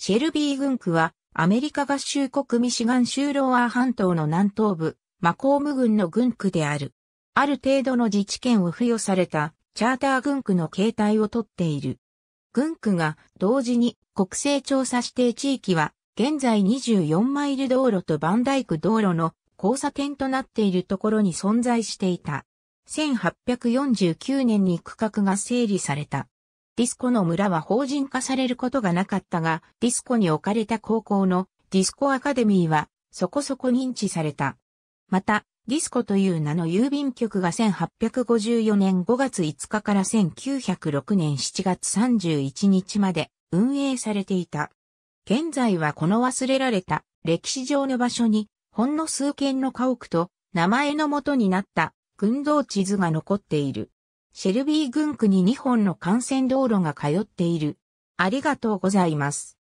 シェルビー軍区は、アメリカ合衆国ミシガン州ロワアー半島の南東部、マコーム軍の軍区である。ある程度の自治権を付与された、チャーター軍区の形態をとっている。軍区が同時に国勢調査指定地域は現在24マイル道路とバンダイク道路の交差点となっているところに存在していた。1849年に区画が整理された。ディスコの村は法人化されることがなかったが、ディスコに置かれた高校のディスコアカデミーはそこそこ認知された。また、ディスコという名の郵便局が1854年5月5日から1906年7月31日まで運営されていた。現在はこの忘れられた歴史上の場所にほんの数軒の家屋と名前のもとになった群道地図が残っている。シェルビー軍区に2本の幹線道路が通っている。ありがとうございます。